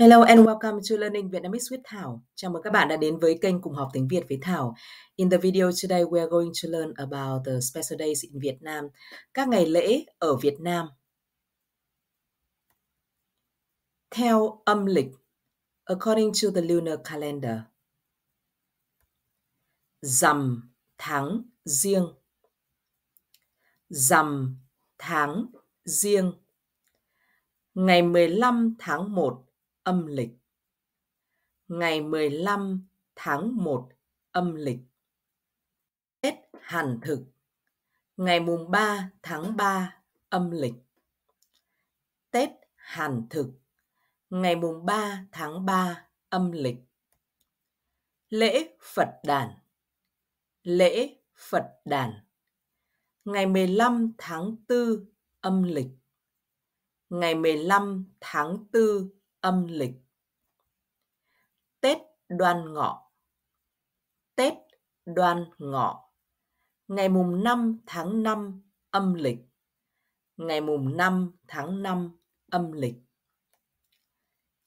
Hello and welcome to Learning Vietnamese with Thảo. Chào mừng các bạn đã đến với kênh Cùng học tiếng Việt với Thảo. In the video today, we are going to learn about the special days in Vietnam. Các ngày lễ ở Việt Nam. Theo âm lịch, according to the lunar calendar. dằm tháng riêng. dằm tháng riêng. Ngày 15 tháng 1 âm lịch. Ngày 15 tháng 1 âm lịch. Tết Hàn thực. Ngày mùng 3 tháng 3 âm lịch. Tết Hàn thực. Ngày mùng 3 tháng 3 âm lịch. Lễ Phật đàn. Lễ Phật đàn. Ngày 15 tháng 4 âm lịch. Ngày 15 tháng 4 âm lịch. Tết đoan ngọ Tết đoan ngọ Ngày mùng 5 tháng 5 âm lịch Ngày mùng 5 tháng 5 âm lịch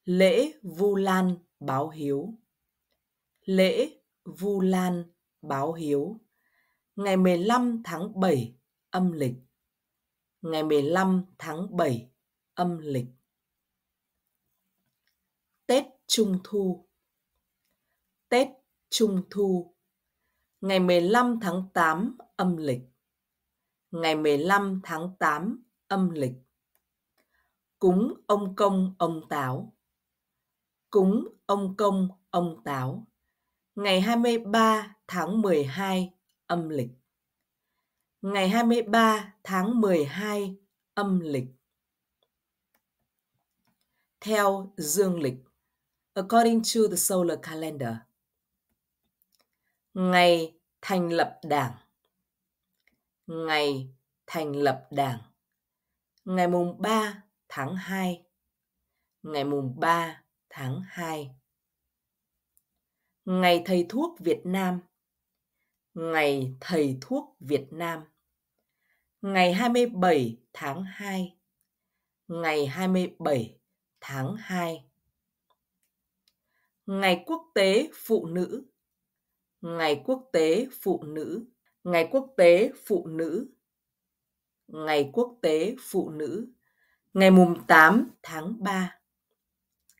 Lễ Vu Lan báo hiếu Lễ Vu Lan báo hiếu Ngày 15 tháng 7 âm lịch Ngày 15 tháng 7 âm lịch Tết Trung Thu Tết Trung Thu Ngày 15 tháng 8 âm lịch Ngày 15 tháng 8 âm lịch Cúng ông công ông táo Cúng ông công ông táo Ngày 23 tháng 12 âm lịch Ngày 23 tháng 12 âm lịch Theo dương lịch according to the solar calendar. Ngày thành lập đảng. Ngày thành lập đảng. Ngày mùng 3 tháng 2. Ngày mùng 3 tháng 2. Ngày thầy thuốc Việt Nam. Ngày thầy thuốc Việt Nam. Ngày 27 tháng 2. Ngày 27 tháng 2 Ngày Quốc tế Phụ nữ Ngày Quốc tế Phụ nữ Ngày Quốc tế Phụ nữ Ngày Quốc tế Phụ nữ Ngày mùng 8 tháng 3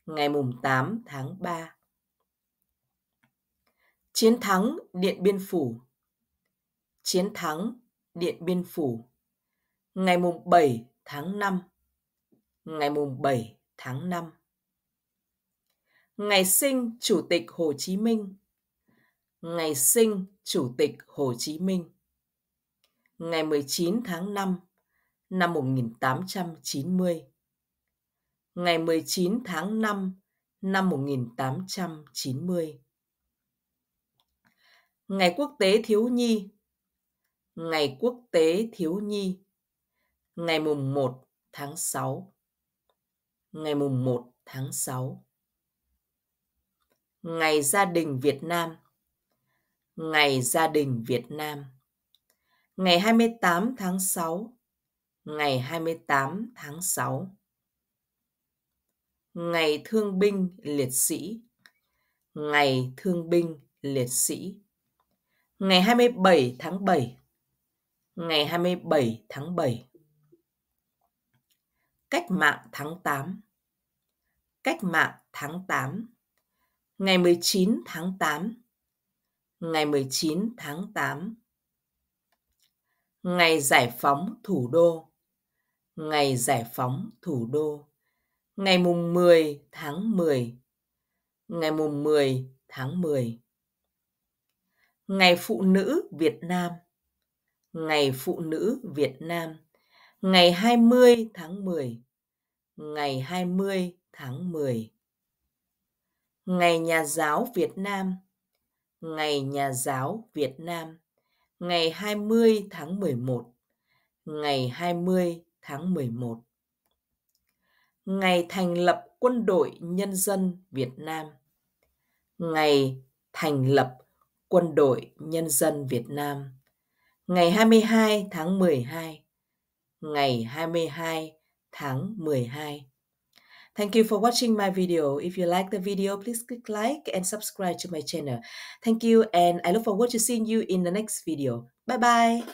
Ngày mùng 8 tháng 3 Chiến thắng Điện Biên Phủ Chiến thắng Điện Biên Phủ Ngày mùng 7 tháng 5 Ngày mùng 7 tháng 5 Ngày sinh Chủ tịch Hồ Chí Minh. Ngày sinh Chủ tịch Hồ Chí Minh. Ngày 19 tháng 5 năm 1890. Ngày 19 tháng 5 năm 1890. Ngày Quốc tế Thiếu nhi. Ngày Quốc tế Thiếu nhi. Ngày mùng 1 tháng 6. Ngày mùng 1 tháng 6 Ngày gia đình Việt Nam. Ngày gia đình Việt Nam. Ngày 28 tháng 6. Ngày 28 tháng 6. Ngày Thương binh Liệt sĩ. Ngày Thương binh Liệt sĩ. Ngày 27 tháng 7. Ngày 27 tháng 7. Cách mạng tháng 8. Cách mạng tháng 8 Ngày 19 tháng 8 Ngày 19 tháng 8 Ngày giải phóng thủ đô Ngày giải phóng thủ đô Ngày mùng 10 tháng 10 Ngày mùng 10 tháng 10 Ngày phụ nữ Việt Nam Ngày phụ nữ Việt Nam Ngày 20 tháng 10 Ngày 20 tháng 10 Ngày Nhà giáo Việt Nam Ngày Nhà giáo Việt Nam Ngày 20 tháng 11 Ngày 20 tháng 11 Ngày thành lập Quân đội Nhân dân Việt Nam Ngày thành lập Quân đội Nhân dân Việt Nam Ngày 22 tháng 12 Ngày 22 tháng 12 Thank you for watching my video. If you like the video, please click like and subscribe to my channel. Thank you and I look forward to seeing you in the next video. Bye bye.